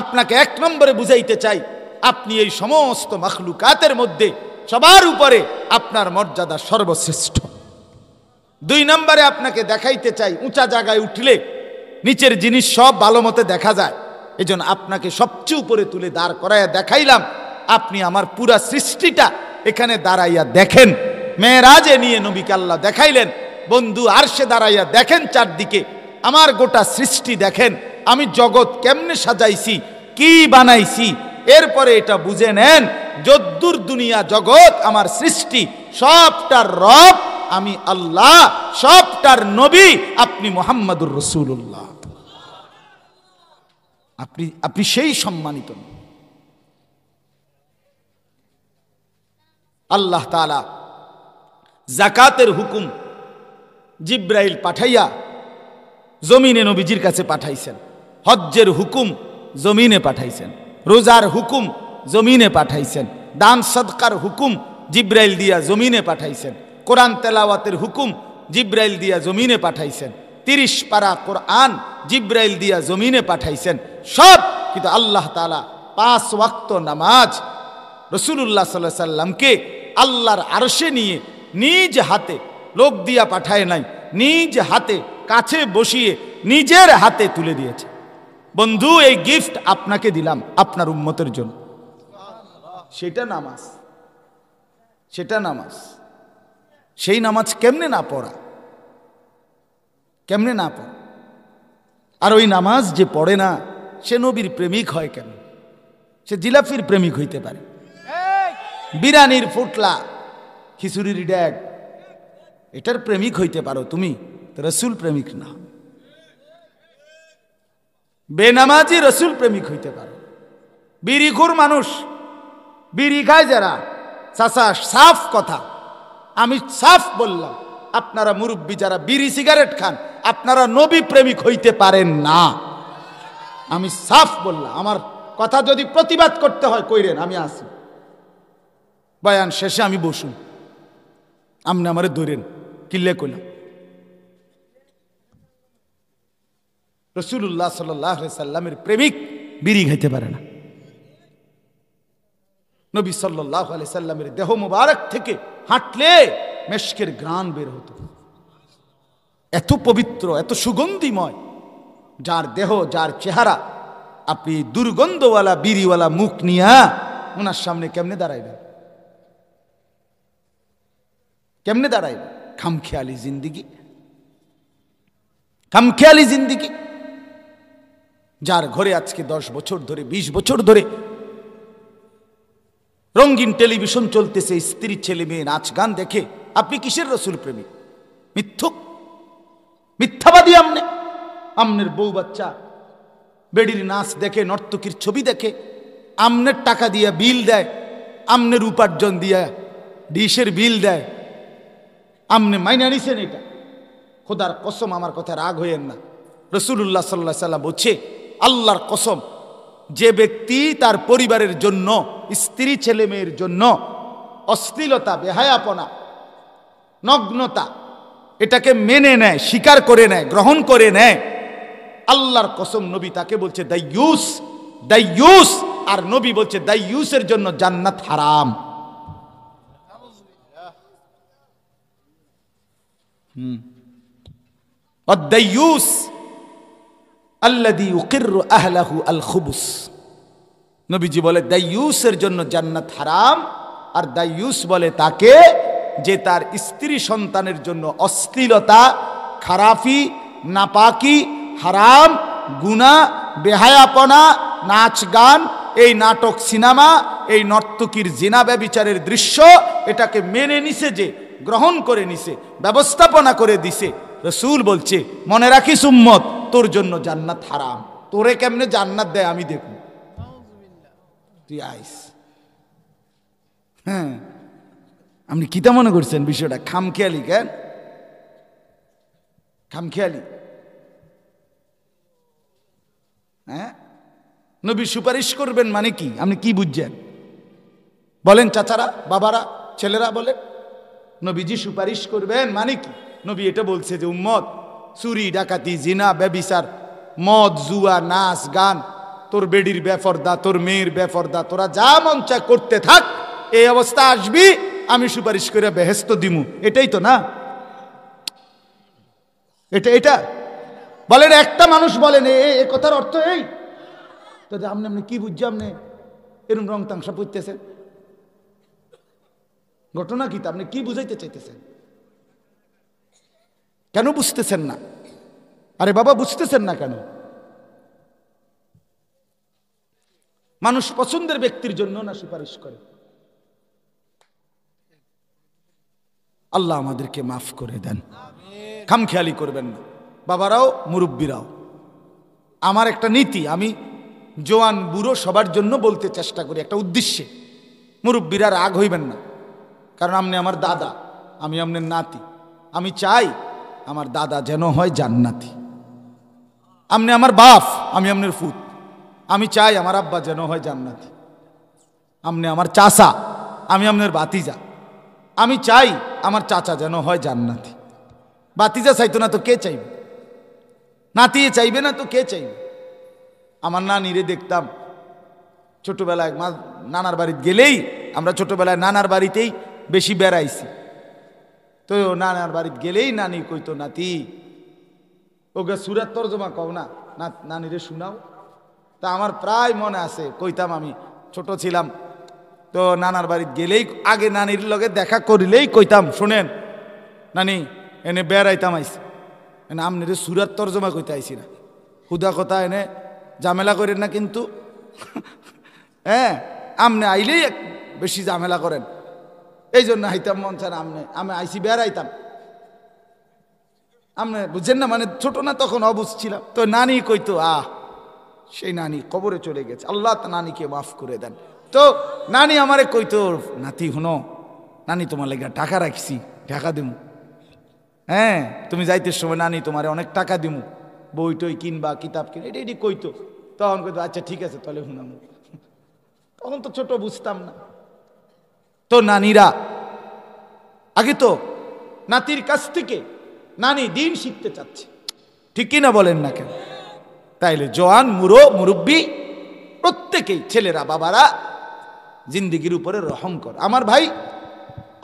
আপনাকে এক নম্বরে বুঝাইতে চাই আপনি এই সমস্ত মখলুকাতের মধ্যে সবার উপরে আপনার মর্যাদা সর্বশ্রেষ্ঠ দুই নম্বরে আপনাকে দেখাইতে চাই উঁচা জায়গায় উঠলে নিচের জিনিস সব ভালো মতে দেখা যায় জন্য আপনাকে সবচেয়ে উপরে তুলে দাঁড় করাইয়া দেখাইলাম আপনি আমার পুরা সৃষ্টিটা এখানে দাঁড়াইয়া দেখেন মেয়েরাজে নিয়ে নবীকে আল্লাহ দেখাইলেন বন্ধু আর সে দাঁড়াইয়া দেখেন চারদিকে আমার গোটা সৃষ্টি দেখেন আমি জগৎ কেমনে সাজাইছি কি বানাইছি এরপরে এটা বুঝে নেন যদ্দুর দুনিয়া জগৎ আমার সৃষ্টি সবটার রব আমি আল্লাহ সবটার নবী আপনি মোহাম্মদুর রসুল্লাহ আপনি আপনি সেই সম্মানিত আল্লাহ তালা জাকাতের হুকুম জিব্রাইল পাঠাইয়া জমিনে নবীজির কাছে পাঠাইছেন হজ্জের হুকুম জমিনে পাঠাইছেন রোজার হুকুম জমিনে পাঠাইছেন দান সদকার হুকুম জিব্রাইল দিয়া জমিনে পাঠাইছেন কোরআন তেলাওয়াতের হুকুম জিব্রাইল দিয়া জমিনে পাঠাইছেন তিরিশ পারা কোরআন জিব্রাইল দিয়া জমিনে পাঠাইছেন সব কিন্তু আল্লাহ তালা পাঁচ ওয়াক্ত নামাজ রসুল্লাহ সাল্লাহ সাল্লামকে আল্লাহর আরশে নিয়ে নিজ হাতে লোক দিয়া পাঠায় নাই নিজ হাতে কাছে বসিয়ে নিজের হাতে তুলে দিয়েছে বন্ধু এই গিফট আপনাকে দিলাম আপনার উন্মতের জন্য সেটা নামাজ সেটা নামাজ সেই নামাজ কেমনে না পড়া কেমনে না পড়া আর ওই নামাজ যে পড়ে না সে নবীর প্রেমিক হয় কেন সে জিলাফির প্রেমিক হইতে পারে বিরানির ফুটলা খিচুড়ির ড্যাগ এটার প্রেমিক হইতে পারো তুমি রসুল প্রেমিক না বেনামাজি রসুল প্রেমিক হইতে পারো বিরিঘুর মানুষ বিড়ি খায় যারা চাষা সাফ কথা আমি সাফ বললাম আপনারা মুরব্বী যারা বিড়ি সিগারেট খান আপনারা নবী প্রেমিক হইতে পারেন না আমি সাফ বললাম আমার কথা যদি প্রতিবাদ করতে হয় কইরেন আমি আসি বয়ান শেষে আমি বসুন আপনি আমারে ধরেন কিল্লে কইলাম রসুল্লাহ সাল্লামের প্রেমিক বিড়ি খাইতে পারে না নবী সাল্লাহ আলি সাল্লামের দেহ মুবারক থেকে হাঁটলে মেশকের গ্রাণ বের হতো এত পবিত্র এত সুগন্ধিময় যার দেহ যার চেহারা আপনি দুর্গন্ধওয়ালা বিড়িওয়ালা মুখ নিয়া ওনার সামনে কেমনে দাঁড়াইবেন কেমনে দাঁড়াইবেন খামখেয়ালি জিন্দিগি খামখেয়ালি জিন্দিগি যার ঘরে আজকে দশ বছর ধরে ২০ বছর ধরে রঙিন টেলিভিশন চলতেছে স্ত্রী ছেলে মেয়ে নাচ গান দেখে আপনি কিসের রসুল প্রেমিক মিথ্যুক মিথ্যাবাদী আমনে আমনের বউ বাচ্চা বেডির নাচ দেখে নর্তকীর ছবি দেখে আমনের টাকা দিয়া বিল দেয় আমনের উপার্জন দিয়া ডিশের বিল দেয় আমনে মাইনা নিছেন এটা খোদার কসম আমার কথা রাগ হইয়েন না রসুল্লাহ সাল্লাহ সাল্লাম বলছে আল্লাহর কসম যে ব্যক্তি তার পরিবারের জন্য স্ত্রী ছেলে মেয়ের জন্য অশ্লীলতা বেহায়াপনা নগ্নতা এটাকে মেনে নেয় স্বীকার করে নেয় গ্রহণ করে নেয় আল্লাহর কসম নবী তাকে বলছে দাইয়ুস দাইয়ুস আর নবী বলছে দাইয়ুসের জন্য জান্নাত হারাম হুম الديوس الذي আহলাহু আল খুবুস নবীজি বলে দায়ুসের জন্য জান্নাত হারাম আর দায়ুস বলে তাকে যে তার স্ত্রী সন্তানের জন্য অশ্লীলতা খারাপি নাপাকি হারাম গুণা বেহায়াপনা নাচ গান এই নাটক সিনেমা এই নর্তকীর জিনা ব্যবিচারের দৃশ্য এটাকে মেনে নিছে যে গ্রহণ করে নিছে ব্যবস্থাপনা করে দিছে রসুল বলছে মনে রাখিস উম্মত তোর জন্য জান্নাত হারাম তোরে কেমনে জান্নাত দেয় আমি দেখুন তুই আইস হ্যাঁ আপনি কিতা মনে করছেন বিষয়টা খামখেয়ালি কেন খামখেয়ালি হ্যাঁ নবী সুপারিশ করবেন মানে কি আপনি কি বুঝছেন বলেন চাচারা বাবারা ছেলেরা বলেন নবীজি সুপারিশ করবেন মানে কি নবী এটা বলছে যে উম্মত চুরি ডাকাতি জিনা ব্যবিচার মদ জুয়া নাচ গান তোর বেডির বেফরদা তোর মেয়ের বেফরদা তোরা যা মন চা করতে থাক এই অবস্থা আসবি আমি সুপারিশ করে বেহেস্ত দিমু এটাই তো না এটা এটা বলেন একটা মানুষ বলেন এ কথার অর্থ এই তো আপনি আপনি কি বুঝছে আপনি এরম রং তাংসা পড়তেছেন ঘটনা কি তা আপনি কি বুঝাইতে চাইতেছেন কেন বুঝতেছেন না আরে বাবা বুঝতেছেন না কেন মানুষ পছন্দের ব্যক্তির জন্য না সুপারিশ করে আল্লাহ আমাদেরকে মাফ করে দেন খামখেয়ালি করবেন না বাবারাও মুরব্বীরাও আমার একটা নীতি আমি জোয়ান বুড়ো সবার জন্য বলতে চেষ্টা করি একটা উদ্দেশ্যে মুরব্বীরা রাগ হইবেন না কারণ আপনি আমার দাদা আমি আপনার নাতি আমি চাই আমার দাদা যেন হয় জান্নাতি আপনি আমার বাপ আমি আপনার ফুত আমি চাই আমার আব্বা যেন হয় জান্নাতি আমনে আমার চাচা আমি আপনার বাতিজা আমি চাই আমার চাচা যেন হয় জান্নাতি বাতিজা চাইতো না তো কে চাইবে নাতিয়ে চাইবে না তো কে চাইবে আমার নানিরে দেখতাম ছোটোবেলায় মা নানার বাড়িতে গেলেই আমরা ছোটোবেলায় নানার বাড়িতেই বেশি বেড়াইছি তো নানার বাড়িতে গেলেই নানি কইতো নাতি ওকে সুরাত তর্জমা কও না নানিরে শোনাও তা আমার প্রায় মনে আছে কইতাম আমি ছোট ছিলাম তো নানার বাড়িতে গেলেই আগে নানির লগে দেখা করিলেই কইতাম শোনেন নানি এনে বেড়াইতাম আইসি এনে আমনিরে সুরাত তর্জমা কইতে আইসি না হুদা কথা এনে ঝামেলা করেন না কিন্তু হ্যাঁ আমনে আইলেই বেশি ঝামেলা করেন এই জন্য আইতাম মন ছাড়া আমনে আমি আইসি বেড়াইতাম আমনে বুঝছেন না মানে ছোট না তখন অবুঝ ছিলাম তো নানি কইতো আহ সেই নানি কবরে চলে গেছে আল্লাহ তা নানিকে মাফ করে দেন তো নানি আমারে কইতো নাতি হুনো নানি তোমার লেগে টাকা রাখছি টাকা দিমু হ্যাঁ তুমি যাইতে সময় নানি তোমারে অনেক টাকা দিমু বই টই কিনবা কিতাব কিনে এটা এটি কইতো তখন কইতো আচ্ছা ঠিক আছে তাহলে হুনামু তখন তো ছোট বুঝতাম না তো নানিরা আগে তো নাতির কাছ থেকে নানি দিন শিখতে চাচ্ছে ঠিক কিনা বলেন না কেন তাইলে জোয়ান মুরো মুরব্বী প্রত্যেকেই ছেলেরা বাবারা জিন্দিগির উপরে রহম কর আমার ভাই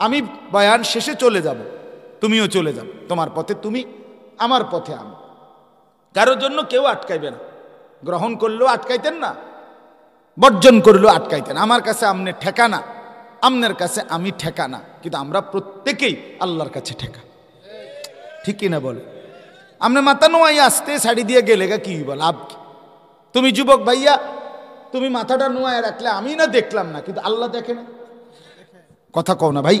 আমি বয়ান শেষে চলে যাব তুমিও চলে যাবে তোমার পথে তুমি আমার পথে আমি কারোর জন্য কেউ আটকাইবে না গ্রহণ করলেও আটকাইতেন না বর্জন করলেও আটকাইতেন আমার কাছে আমনে ঠেকানা আমনের কাছে আমি ঠেকানা কিন্তু আমরা প্রত্যেকেই আল্লাহর কাছে ঠেকা ঠিক না বলে আপনি মাথা নোয়াই আসতে শাড়ি দিয়ে গেলে গা কী বল লাভ কি তুমি যুবক ভাইয়া তুমি মাথাটা নোয়ায় রাখলে আমি না দেখলাম না কিন্তু আল্লাহ দেখে না কথা কও না ভাই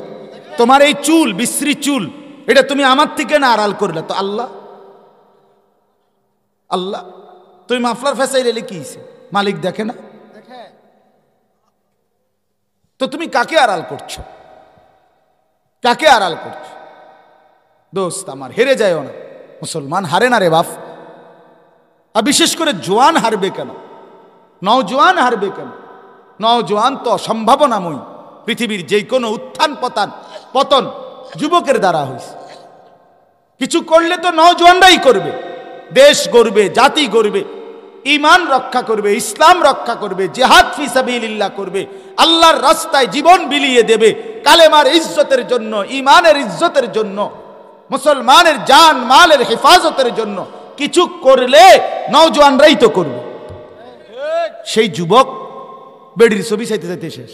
তোমার এই চুল বিশ্রী চুল এটা তুমি আমার থেকে না আড়াল করলে তো আল্লাহ আল্লাহ তুমি মাফলার রেলে কি মালিক দেখে না তো তুমি কাকে আড়াল করছো কাকে আড়াল করছো দোস্ত আমার হেরে যায় না মুসলমান হারে না রে বাফ আর বিশেষ করে জোয়ান হারবে কেন জোয়ান হারবে কেন জোয়ান তো সম্ভাবনাময়ী পৃথিবীর যে কোনো উত্থান পতান পতন যুবকের দ্বারা হয়েছে কিছু করলে তো জোয়ানরাই করবে দেশ গড়বে জাতি গড়বে ইমান রক্ষা করবে ইসলাম রক্ষা করবে জেহাদ ফিসাবিল্লা করবে আল্লাহর রাস্তায় জীবন বিলিয়ে দেবে কালেমার ইজ্জতের জন্য ইমানের ইজ্জতের জন্য মুসলমানের জান মালের হেফাজতের জন্য কিছু করলে নওজোয়ানরাই তো করবে সেই যুবক বেডির ছবি চাইতে চাইতে শেষ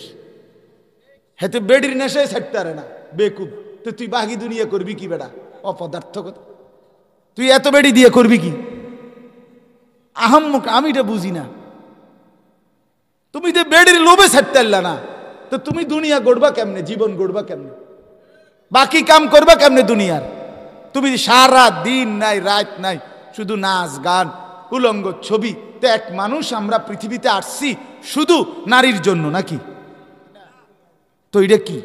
হেতে বেডির নেশে ছাড়তে না বেকুব তো তুই বাঘি দুনিয়া করবি কি বেড়া অপদার্থ কথা তুই এত বেডি দিয়ে করবি কি আহম মুখ আমি এটা বুঝি না তুমি যে বেডির লোভে ছাড়তে না তো তুমি দুনিয়া গড়বা কেমনে জীবন গড়বা কেমনে বাকি কাম করবা কেমনে দুনিয়ার তুমি সারা দিন নাই রাত নাই শুধু নাচ গান উলঙ্গ ছবি তো এক মানুষ আমরা পৃথিবীতে আসছি শুধু নারীর জন্য নাকি তো এটা কি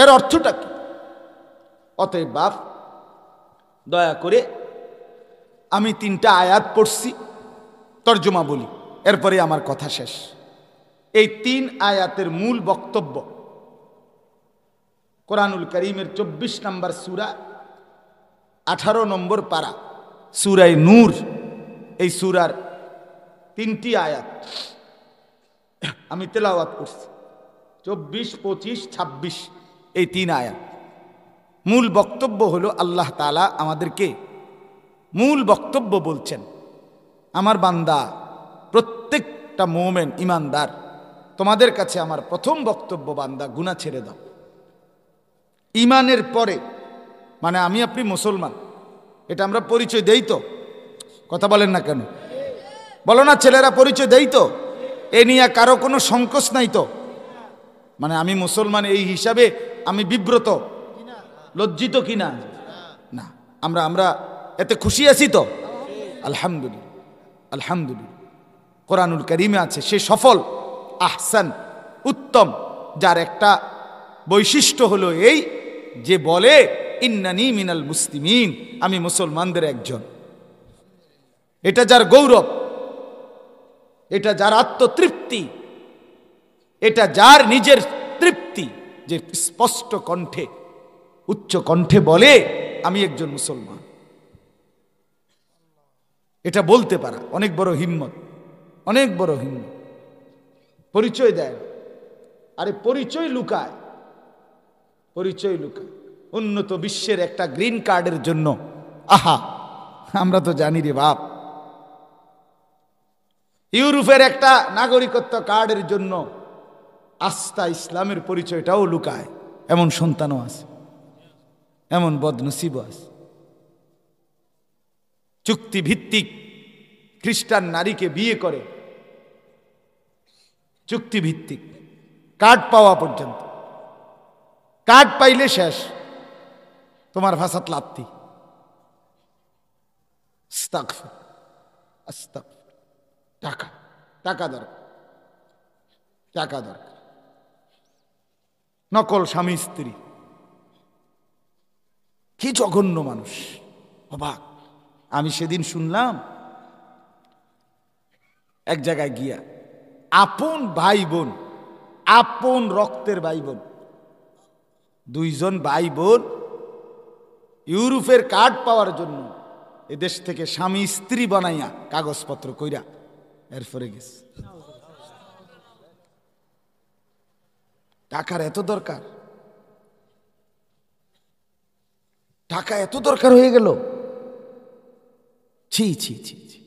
এর অর্থটা কি অতএব বাপ দয়া করে আমি তিনটা আয়াত পড়ছি তর্জমা বলি এরপরে আমার কথা শেষ এই তিন আয়াতের মূল বক্তব্য কোরআনুল করিমের চব্বিশ নম্বর সুরা আঠারো নম্বর পারা সুরায় নূর এই সুরার তিনটি আয়াত আমি তেলাওয়াত করছি চব্বিশ পঁচিশ ছাব্বিশ এই তিন আয়াত মূল বক্তব্য হলো আল্লাহ তালা আমাদেরকে মূল বক্তব্য বলছেন আমার বান্দা প্রত্যেকটা মোমেন ইমানদার তোমাদের কাছে আমার প্রথম বক্তব্য বান্দা গুণা ছেড়ে দাও ইমানের পরে মানে আমি আপনি মুসলমান এটা আমরা পরিচয় দেই তো কথা বলেন না কেন বলো না ছেলেরা পরিচয় দেই তো এ নিয়ে কারো কোনো সংকোচ নাই তো মানে আমি মুসলমান এই হিসাবে আমি বিব্রত লজ্জিত কি না না আমরা আমরা এতে খুশি আছি তো আলহামদুলিল্লাহ আলহামদুলিল্লাহ কোরআনুল করিমে আছে সে সফল আহসান উত্তম যার একটা বৈশিষ্ট্য হলো এই যে বলে ইন্নানি মিনাল মুসলিমিন আমি মুসলমানদের একজন এটা যার গৌরব এটা যার আত্মতৃপ্তি এটা যার নিজের তৃপ্তি যে স্পষ্ট কণ্ঠে উচ্চ কণ্ঠে বলে আমি একজন মুসলমান এটা বলতে পারা অনেক বড় হিম্মত অনেক বড় হিম্মত পরিচয় দেয় আরে পরিচয় লুকায় পরিচয় লুকায় উন্নত বিশ্বের একটা গ্রিন কার্ডের জন্য আহা আমরা তো জানি রে বাপ ইউরোপের একটা নাগরিকত্ব কার্ডের জন্য আস্থা ইসলামের পরিচয়টাও লুকায় এমন সন্তানও আছে এমন বদনসিব আছে চুক্তিভিত্তিক খ্রিস্টান নারীকে বিয়ে করে চুক্তিভিত্তিক কার্ড পাওয়া পর্যন্ত কার্ড পাইলে শেষ তোমার ভাষাত লাপ্তি টাকা টাকা দরকার টাকা দরকার নকল স্বামী স্ত্রী কি জঘন্য মানুষ অবাক আমি সেদিন শুনলাম এক জায়গায় গিয়া আপন ভাই বোন আপন রক্তের ভাই বোন দুইজন ভাই বোন ইউরোপের কার্ড পাওয়ার জন্য এদেশ থেকে স্বামী স্ত্রী বানাইয়া কাগজপত্র কইরা এরপরে গেছে টাকার এত দরকার টাকা এত দরকার হয়ে গেল ছি ছি ছি ছি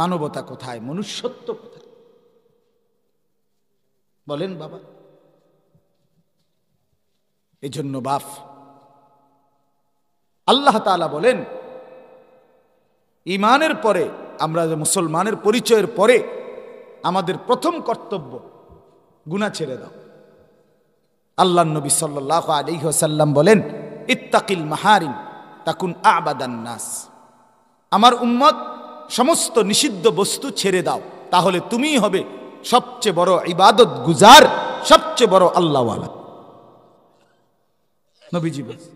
মানবতা কোথায় মনুষ্যত্ব কোথায় বলেন বাবা এজন্য বাফ আল্লাহ তালা বলেন ইমানের পরে আমরা যে মুসলমানের পরিচয়ের পরে আমাদের প্রথম কর্তব্য গুণা ছেড়ে দাও আল্লাহ নবী সাল্লাহ আলিহাসাল্লাম বলেন ইত্তাকিল মাহারিন তাকুন আবাদান নাস আমার উম্মত সমস্ত নিষিদ্ধ বস্তু ছেড়ে দাও তাহলে তুমিই হবে সবচেয়ে বড় ইবাদত গুজার সবচেয়ে বড় আল্লাহওয়ালা নবীজি বলছেন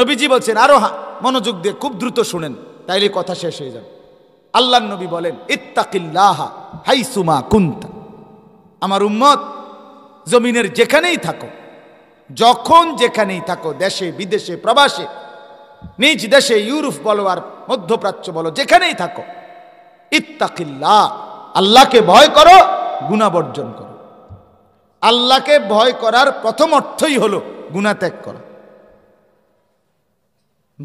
নবীজি বলছেন আরো হা মনোযোগ দিয়ে খুব দ্রুত শুনেন তাইলে কথা শেষ হয়ে যাবে আল্লাহ নবী বলেন ইত্তাকিল্লাহা হাই সুমা কুন্তা আমার উম্মত জমিনের যেখানেই থাকো যখন যেখানেই থাকো দেশে বিদেশে প্রবাসে নিজ দেশে ইউরোপ বলো আর মধ্যপ্রাচ্য বলো যেখানেই থাকো ইত্তাকিল্লা আল্লাহকে ভয় করো গুণাবর্জন করো আল্লাহকে ভয় করার প্রথম অর্থই হলো গুণা ত্যাগ করা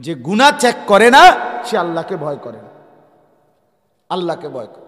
যে গুণা ত্যাগ করে না সে আল্লাহকে ভয় করে না আল্লাহকে ভয় করে